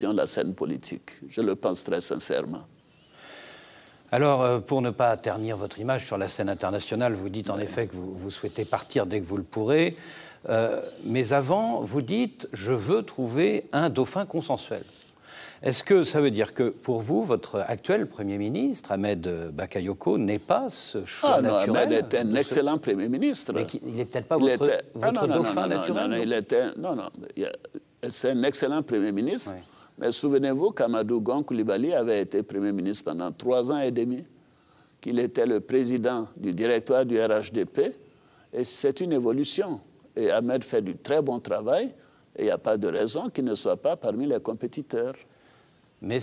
dans la scène politique. Je le pense très sincèrement. Alors, euh, pour ne pas ternir votre image sur la scène internationale, vous dites en effet que vous, vous, souhaitez partir dès que vous le pourrez. Euh, mais avant, vous dites je veux trouver un dauphin consensuel. Est-ce que ça veut dire que pour vous, votre actuel Premier ministre, Ahmed Bakayoko, n'est pas ce choix ah, non, Ahmed est un excellent Premier ministre. Mais il n'est peut-être pas votre, dauphin naturel non, non, il non, c'est un excellent Premier ministre. Oui mais souvenez-vous qu'Amadou Gon Koulibaly avait été Premier ministre pendant trois ans et demi, qu'il était le président du directoire du RHDP, et c'est une évolution. Et Ahmed fait du très bon travail, et il n'y a pas de raison qu'il ne soit pas parmi les compétiteurs. Mais